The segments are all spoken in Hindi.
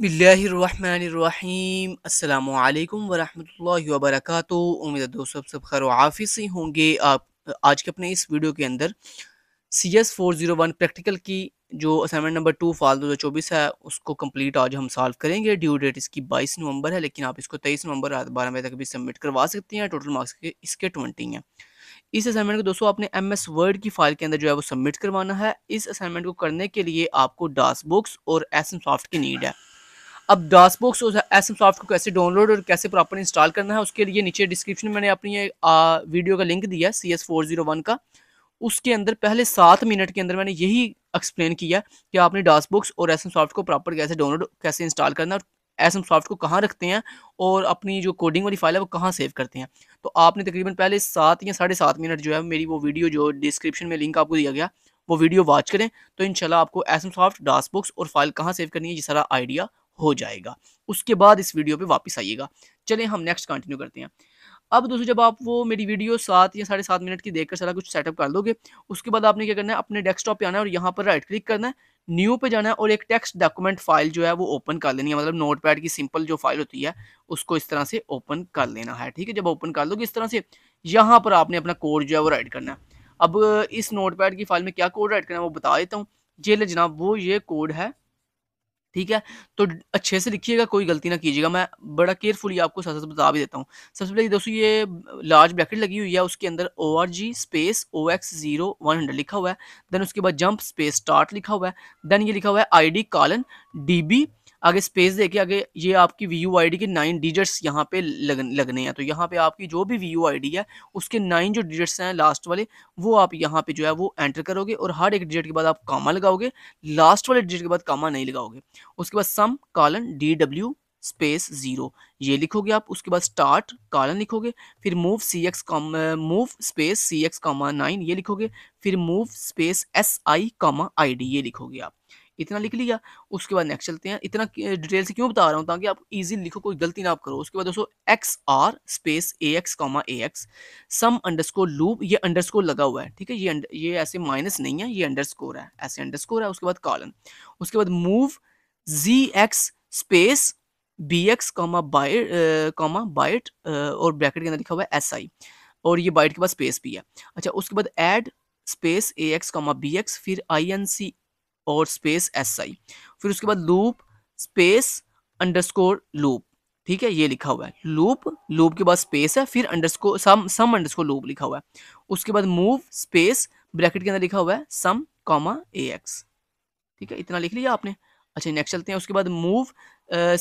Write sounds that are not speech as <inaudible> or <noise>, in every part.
बिल्लाम अल्लाम वरहमल वबरक उम्मीद है दोस्तों सब खैर हाफि से होंगे आप आज के अपने इस वीडियो के अंदर C S four zero one practical की जो असाइनमेंट नंबर टू फाल दो हज़ार चौबीस है उसको कम्प्लीट आज हम सॉल्व करेंगे ड्यू डेट इसकी बाईस नवंबर है लेकिन आप इसको तेईस नवंबर रात बारह बजे तक भी सबमिट करवा सकते हैं टोटल मार्क्स के इसके ट्वेंटी हैं इस असाइनमेंट को दोस्तों आपने एम एस वर्ड की फाइल के अंदर जो है वो सबमिट करवाना है इस असाइनमेंट को करने के लिए आपको डास बुक्स और एस एम सॉफ्ट की नीड है अब डास बॉक्स और एस एम सॉफ्ट को कैसे डाउनलोड और कैसे प्रॉपर इंस्टॉल करना है उसके लिए नीचे डिस्क्रिप्शन में मैंने अपनी वीडियो का लिंक दिया है C S four zero one का उसके अंदर पहले सात मिनट के अंदर मैंने यही एक्सप्लेन किया कि आपने डास बॉक्स और एस एम सॉफ्ट को प्रॉपर कैसे डाउनलोड कैसे इंस्टॉल करना है एस एम सॉफ्ट को कहाँ रखते हैं और अपनी जो कोडिंग वाली फाइल है वो कहाँ सेव करते हैं तो आपने तकरीबन पहले सात या साढ़े सात मिनट जो है मेरी वो वीडियो जो डिस्क्रिप्शन में लिंक आपको दिया गया वो वीडियो वॉच करें तो इनशाला आपको S M soft DOSBox और फाइल कहाँ सेव करनी है ये सारा आइडिया हो जाएगा उसके बाद इस वीडियो पे वापस आइएगा चले हम नेक्स्ट कंटिन्यू करते हैं अब दोस्तों जब आप वो मेरी वीडियो सात या साढ़े सात मिनट की देखकर सारा कुछ सेटअप कर लोगे उसके बाद आपने क्या करना है अपने डेस्कटॉप पे आना है और यहाँ पर राइट क्लिक करना है न्यू पे जाना है और एक टेक्स्ट डॉक्यूमेंट फाइल जो है वो ओपन कर लेनी है मतलब नोटपैड की सिंपल जो फाइल होती है उसको इस तरह से ओपन कर लेना है ठीक है जब ओपन कर लोगे इस तरह से यहाँ पर आपने अपना कोड जो है वो राइट करना है अब इस नोटपैड की फाइल में क्या कोड राइट करना है वो बता देता हूँ जे ले जनाब वो ये कोड है ठीक है तो अच्छे से लिखिएगा कोई गलती ना कीजिएगा मैं बड़ा केयरफुली आपको साथ साथ बता भी देता हूँ सबसे पहले दोस्तों ये लार्ज ब्रैकेट लगी हुई है उसके अंदर O R G space O X zero one hundred लिखा हुआ है देन उसके बाद जंप स्पेस स्टार्ट लिखा हुआ है देन ये लिखा हुआ है I D colon D B आगे स्पेस के आगे ये आपकी वी यू आई डी के नाइन डिजिट्स यहाँ पे लग, लगने हैं तो यहाँ पे आपकी जो भी वी यू आई डी है उसके नाइन जो डिजिट्स हैं लास्ट वाले वो आप यहाँ पे जो है वो एंटर करोगे और हर एक डिजिट के बाद आप कामा लगाओगे लास्ट वाले डिजिट के बाद कामा नहीं लगाओगे उसके बाद sum colon D W space zero ये लिखोगे आप उसके बाद स्टार्ट कालन लिखोगे फिर move C X move space C X comma nine ये लिखोगे फिर move space S I comma I D ये लिखोगे आप इतना लिख लिया उसके बाद नेक्स्ट चलते हैं इतना डिटेल से क्यों बता रहा हूँ ताकि आप इजी लिखो कोई गलती ना आप करो उसके बाद दोस्तों X R space A X comma A X sum underscore loop ये अंडरस्कोर लगा हुआ है ठीक है ये ये ऐसे माइनस नहीं है ये अंडरस्कोर है ऐसे अंडरस्कोर है उसके बाद कॉलन उसके बाद move G X space B X comma byte comma byte और ब्रैकेट के अंदर लिखा हुआ है एस आई और ये बाइट के बाद स्पेस भी है अच्छा उसके बाद add space A X comma B X फिर आई एन सी और स्पेस एस आई फिर उसके बाद लूप स्पेस अंडरस्कोर लूप ठीक है ये लिखा हुआ है लूप लूप के बाद स्पेस है फिर underscore sum sum underscore loop लिखा हुआ है उसके बाद मूव स्पेस ब्रैकेट के अंदर लिखा हुआ है सम कॉमा ए एक्स ठीक है इतना लिख लिया आपने अच्छा नेक्स्ट चलते हैं उसके बाद move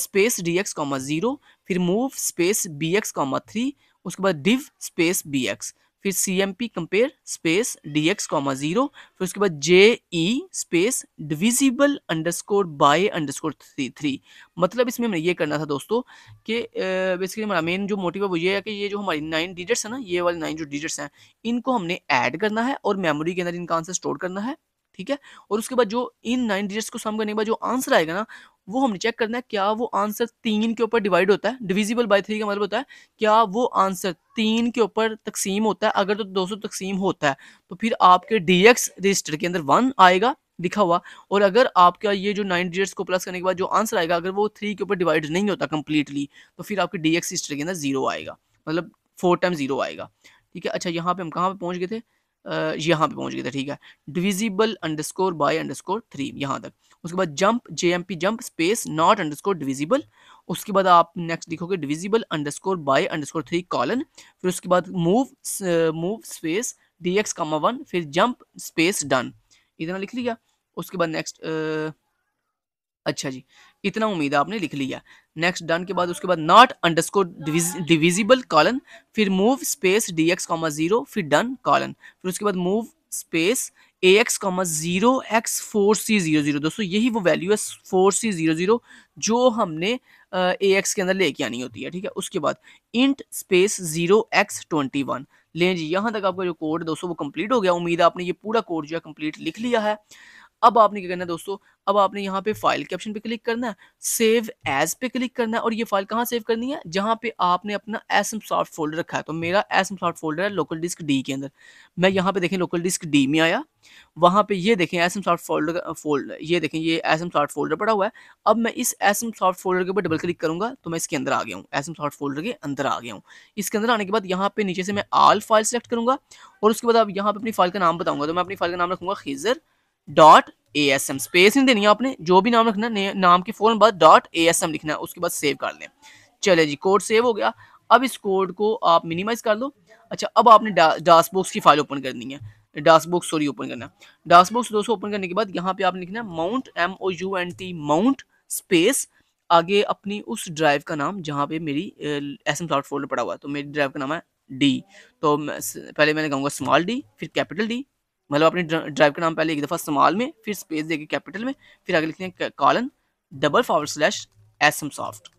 space D X comma zero फिर move space B X comma three उसके बाद डिव स्पेस बी एक्स फिर C M P compare space D X comma zero फिर उसके बाद J E space divisible underscore by underscore three three मतलब इसमें हमें ये करना था दोस्तों कि बेसिकली हमारा मेन जो मोटिव है वो ये है कि ये जो हमारी नाइन डिजिट्स हैं ना ये वाले नाइन जो डिजिट्स हैं इनको हमने ऐड करना है और मेमोरी के अंदर इनका आंसर स्टोर करना है ठीक है और उसके बाद जो इन नाइन डिजिट्स को सम करने के बाद जो आंसर आएगा ना वो हमने चेक करना है क्या वो आंसर तीन के ऊपर डिवाइड होता है डिविजिबल बाई थ्री का मतलब होता है क्या वो आंसर तीन के ऊपर तकसीम होता है अगर तो दो सौ तकसीम होता है तो फिर आपके डी एक्स रजिस्टर के अंदर वन आएगा लिखा हुआ और अगर आपका ये जो नाइन डिजिट्स को प्लस करने के बाद जो आंसर आएगा अगर वो थ्री के ऊपर डिवाइड नहीं होता कंप्लीटली तो फिर आपके डी एक्स रजिस्टर के अंदर जीरो आएगा मतलब फोर टाइम जीरो आएगा ठीक है अच्छा यहाँ पे हम कहाँ पे पहुँच गए थे यहाँ पे पहुँच गया था ठीक है divisible score by score three यहाँ तक उसके बाद jump J M P jump space not underscore divisible उसके बाद आप नेक्स्ट लिखोगे divisible underscore by underscore three colon फिर उसके बाद move move space D X comma one फिर जंप स्पेस डन इतना लिख लिया उसके बाद नेक्स्ट अच्छा जी इतना उम्मीद आपने लिख लिया नेक्स्ट डन के बाद उसके बाद नॉट अंडरस्कोर डिविजिबल कॉलन फिर move space D X comma zero फिर डन कॉलन फिर उसके बाद move space A X comma zero X four C zero zero दोस्तों यही वो वैल्यू है फोर सी जीरो जीरो जो हमने ए एक्स के अंदर लेके आनी होती है ठीक है उसके बाद int space zero X twenty one लें जी यहाँ तक आपका जो कोड दोस्तों वो कंप्लीट हो गया उम्मीद है आपने ये पूरा कोड जो है कंप्लीट लिख लिया है अब आपने क्या करना है दोस्तों अब आपने यहाँ पे फाइल के ऑप्शन पे क्लिक करना है सेव एज पे क्लिक करना है और ये फाइल कहाँ सेव करनी है जहाँ पे आपने अपना एस एम सॉफ्ट फोल्डर रखा है तो मेरा एस एम सॉफ्ट फोल्डर है लोकल डिस्क डी के अंदर मैं यहाँ पे देखें लोकल डिस्क डी में आया वहाँ पे ये देखें S M soft folder folder ये देखें ये एस एम सॉफ्ट फोल्डर पड़ा हुआ है अब मैं इस एस एम सॉफ्ट फोल्डर के ऊपर डबल क्लिक करूँगा तो मैं इसके अंदर आ गया हूँ एस एम सॉफ्ट फोल्डर के अंदर आ गया हूँ इसके अंदर आने के बाद यहाँ पे नीचे से मैं आल फाइल सेलेक्ट करूँगा और उसके बाद अब यहाँ पे अपनी फाइल का नाम बताऊँगा तो मैं अपनी फाइल का नाम रखूँगा Khizar dot A S M space नहीं देनी है आपने जो भी नाम रखना है नाम के फोन बाद डॉट ए एस एम लिखना है उसके बाद सेव कर लें चले जी कोड सेव हो गया अब इस कोड को आप मिनिमाइज कर दो अच्छा अब आपने डास्ट बॉक्स की फाइल ओपन करनी है डास्ट बॉक्स सॉरी ओपन करना डास्ट बॉक्स दोस्तों ओपन करने के बाद यहाँ पे आपने लिखना है mount M O U N T mount space आगे अपनी उस ड्राइव का नाम जहाँ पे मेरी एस एम फोल्डर पड़ा हुआ है तो मेरी ड्राइव का नाम है डी तो पहले मैंने कहूँगा स्मॉल डी फिर कैपिटल डी मतलब अपने ड्राइव का नाम पहले एक दफ़ा स्मॉल में फिर स्पेस देके कैपिटल में फिर आगे लिखते हैं colon double forward slash M soft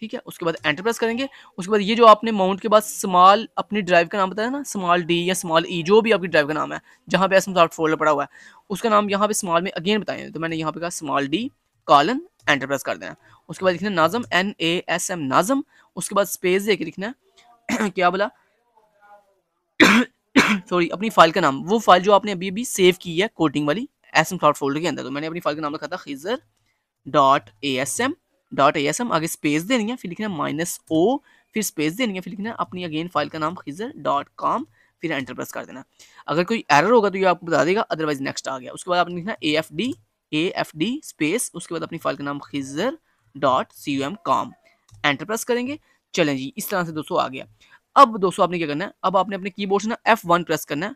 ठीक है उसके बाद एंटर प्रेस करेंगे उसके बाद ये जो आपने माउंट के बाद स्मॉल अपनी ड्राइव का नाम बताया ना स्मॉल डी या स्मॉल ई e, जो भी आपकी ड्राइव का नाम है जहाँ पे एस एम सॉफ्ट फोल्डर पड़ा हुआ है उसका नाम यहाँ पे स्मॉल में अगेन बताएंगे तो मैंने यहाँ पे कहा small D colon enter press कर देना उसके बाद लिखना NASM N A S M NASM उसके बाद स्पेस दे के लिखना <clears throat> क्या बोला सॉरी <coughs> अपनी फाइल का नाम वो फाइल जो आपने अभी अभी सेव की है कोटिंग वाली एस एम क्लाउड फोल्डर के अंदर तो मैंने अपनी फाइल का नाम रखा था Khizar dot A S M dot A S M आगे स्पेस देनी है फिर लिखना माइनस ओ फिर स्पेस देनी है फिर लिखना अपनी अगेन फाइल का नाम खीजर डॉट कॉम फिर एंटर प्रेस कर देना अगर कोई एरर होगा तो ये आपको बता देगा अदरवाइज नेक्स्ट आ गया उसके बाद आपने लिखना A F D A F D space उसके बाद अपनी फाइल का नाम Khizar dot C U M com enter press करेंगे चलें जी इस तरह से दोस्तों आ गया अब दोस्तों आपने क्या करना है अब आपने अपने कीबोर्ड से ना एफ वन प्रेस करना है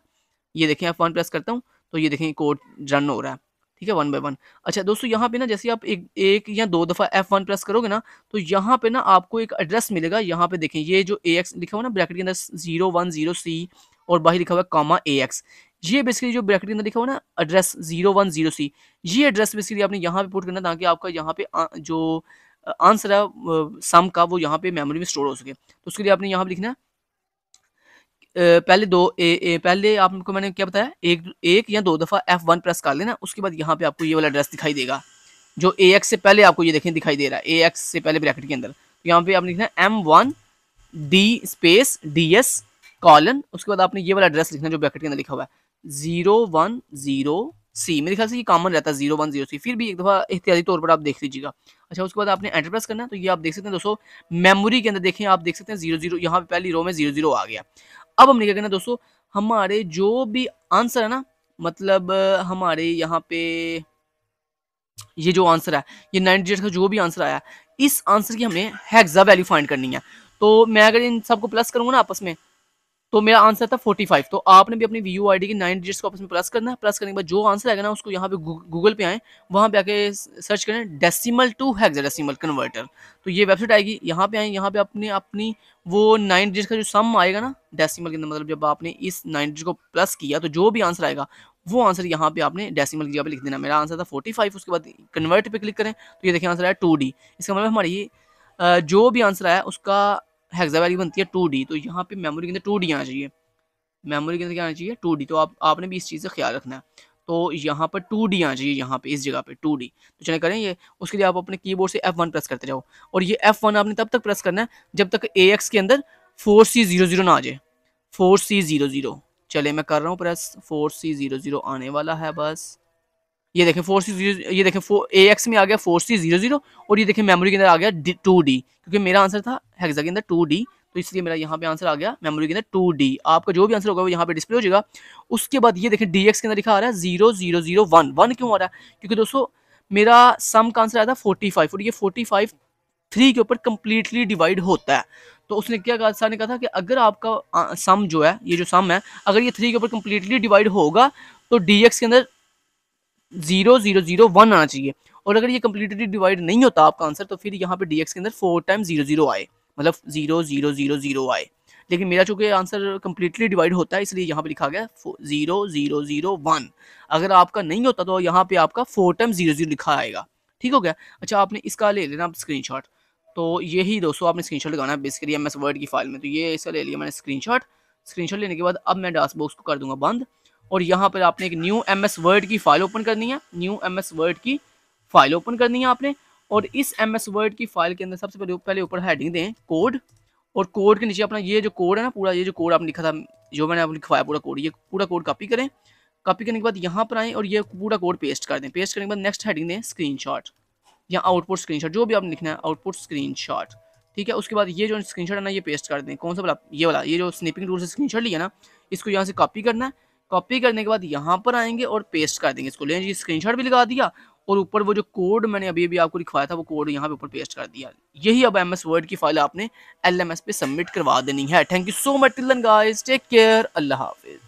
ये देखें एफ वन प्रेस करता हूँ तो ये देखें कोड रन हो रहा है ठीक है वन बाय वन अच्छा दोस्तों यहाँ पे ना जैसे आप एक एक या दो दफ़ा एफ वन प्रेस करोगे ना तो यहाँ पे ना आपको एक एड्रेस मिलेगा यहाँ पे देखें ये जो ए एक्स लिखा हुआ ना ब्रैकेट के अंदर जीरो वन जीरो सी और बाहर लिखा हुआ कामा ए एक्स ये बेसिकली जो ब्रैकेट के अंदर लिखा हुआ ना address zero one zero C ये एड्रेस बेसिकली आपने यहाँ पे पुट करना ताकि आपका यहाँ पे जो आंसर है सम का वो यहाँ पे मेमोरी में स्टोर हो सके तो उसके लिए आपने यहाँ पे लिखना है पहले दो ए, ए, पहले आपको मैंने क्या बताया एक एक या दो दफ़ा एफ वन प्रेस कर लेना उसके बाद यहाँ पे आपको ये वाला एड्रेस दिखाई देगा जो ए एक्स से पहले आपको ये देखें दिखाई दे रहा है ए एक्स से पहले ब्रैकेट के अंदर तो यहाँ पे आपने लिखना है M one D space D S colon उसके बाद आपने ये वाला एड्रेस लिखना जो ब्रैकेट के अंदर लिखा हुआ है जीरो वन जीरो सी मेरे ख्याल से ये कॉमन रहता है जीरो वन जीरो सी फिर भी एक दफ़ा एहतियाती तौर पर आप देख लीजिएगा अच्छा उसके बाद आपने एंटर प्रेस करना है तो ये आप देख सकते हैं दोस्तों मेमोरी के अंदर देखें आप देख सकते हैं जीरो जीरो यहाँ पे पहली रो में जीरो जीरो आ गया अब हमने क्या करना दोस्तों हमारे जो भी आंसर है ना मतलब हमारे यहाँ पे ये जो आंसर है ये नाइनटी डेट का जो भी आंसर आया इस आंसर की हमने हैग्जा वैल्यू फाइंड करनी है तो मैं अगर इन सबको प्लस करूंगा ना आपस में तो मेरा आंसर था 45 तो आपने भी अपनी वी यू की नाइन डिजिट्स को आपस में प्लस करना है प्लस करने के बाद जो आंसर आएगा ना उसको यहाँ पे गूगल पे आए वहाँ पे आके सर्च करें डेसिमल टू हेक्साडेसिमल कन्वर्टर तो ये वेबसाइट आएगी यहाँ पे आए यहाँ पे अपने अपनी वो नाइन डिजिट का जो सम आएगा ना डेसिमल के अंदर मतलब जब आपने इस नाइन डिजिट को प्लस किया तो जो भी आंसर आएगा वो आंसर यहाँ पे आपने डेसिमल की जगह पे लिख देना मेरा आंसर था 45 उसके बाद कन्वर्ट पे क्लिक करें तो ये देखिए आंसर आया 2D इसका मतलब हमारी जो भी आंसर आया उसका हेक्सा वैल्यू बनती है टू तो यहाँ पे मेमोरी के अंदर टू आना चाहिए मेमोरी के अंदर क्या आना चाहिए टू तो आप आपने भी इस चीज़ का ख्याल रखना है तो यहाँ पर टू डी आना चाहिए यहाँ पे इस जगह पे टू डी तो चले करें ये उसके लिए आप अपने कीबोर्ड से एफ वन प्रेस करते जाओ और ये एफ वन आपने तब तक प्रेस करना है जब तक ए एक्स के अंदर फोर सी जीरो जीरो ना आ जाए फोर सी जीरो जीरो चले मैं कर रहा हूँ press four C zero zero आने वाला है बस ये देखें फोर सी जीरो ये देखें ए एक्स में आ गया फोर सी जीरो जीरो और ये देखें मेमोरी के अंदर आ गया टू डी क्योंकि मेरा आंसर था हेक्सा के अंदर टू डी तो इसलिए मेरा यहाँ पे आंसर आ गया मेमोरी के अंदर टू डी आपका जो भी आंसर होगा वो यहाँ पे डिस्प्ले हो जाएगा उसके बाद ये देखें डी एक्स के अंदर लिखा आ रहा है zero zero zero one one क्यों आ रहा है क्योंकि दोस्तों मेरा सम का आंसर आया था फोर्टी फाइव और ये फोर्टी फाइव थ्री के ऊपर कम्प्लीटली डिवाइड होता है तो उसने क्या कहा सर ने कहा था कि अगर आपका सम जो है ये जो सम है अगर ये थ्री के ऊपर कम्प्लीटली डिवाइड होगा तो डी एक्स के अंदर जीरो जीरो जीरो वन आना चाहिए और अगर ये कम्प्लीटली डिवाइड नहीं होता आपका आंसर तो फिर यहाँ पे डी के अंदर फोर टाइम जीरो जीरो आए मतलब जीरो जीरो जीरो जीरो आए लेकिन मेरा चूंकि आंसर कम्प्लीटली डिवाइड होता है इसलिए यहाँ पे लिखा गया जीरो जीरो जीरो वन अगर आपका नहीं होता तो यहाँ पे आपका फोर टाइम जीरो जीरो लिखा आएगा ठीक हो गया अच्छा आपने इसका ले लेना आप स्क्रीन तो यही दोस्तों आपने स्क्रीन शॉट लगाना है बेसिकली एम एस वर्ड की फाइल में तो ये इसका ले लिया मैंने स्क्रीन शॉट लेने के बाद अब मैं डास्ट बॉक्स को कर दूंगा बंद और यहाँ पर आपने एक न्यू एम एस वर्ड की फाइल ओपन करनी है न्यू एम एस वर्ड की फाइल ओपन करनी है आपने और इस एम एस वर्ड की फाइल के अंदर सबसे पहले पहले ऊपर हेडिंग दें कोड और कोड के नीचे अपना ये जो कोड है ना पूरा ये जो कोड आपने लिखा था जो मैंने आपको लिखवाया पूरा कोड ये पूरा कोड कॉपी करें कॉपी करने के बाद यहाँ पर आएँ और ये पूरा कोड पेस्ट कर दें पेस्ट करने के बाद नेक्स्ट हेडिंग दें स्क्रीन या आउटपुट स्क्रीन जो भी आपने लिखना है आउटपुट स्क्रीन ठीक है उसके बाद ये जो स्क्रीन है ना ये पेस्ट कर दें कौन सा वाला ये वाला ये जो स्निपिंग टूल से स्क्रीन लिया ना इसको यहाँ से कॉपी करना है कॉपी करने के बाद यहाँ पर आएंगे और पेस्ट कर देंगे इसको लेंगे स्क्रीनशॉट भी लगा दिया और ऊपर वो जो कोड मैंने अभी अभी आपको लिखवाया था वो कोड यहाँ पे ऊपर पेस्ट कर दिया यही अब एम एस वर्ड की फाइल आपने एल एम एस पे सबमिट करवा देनी है thank you so much till then guys take care अल्लाह हाफिज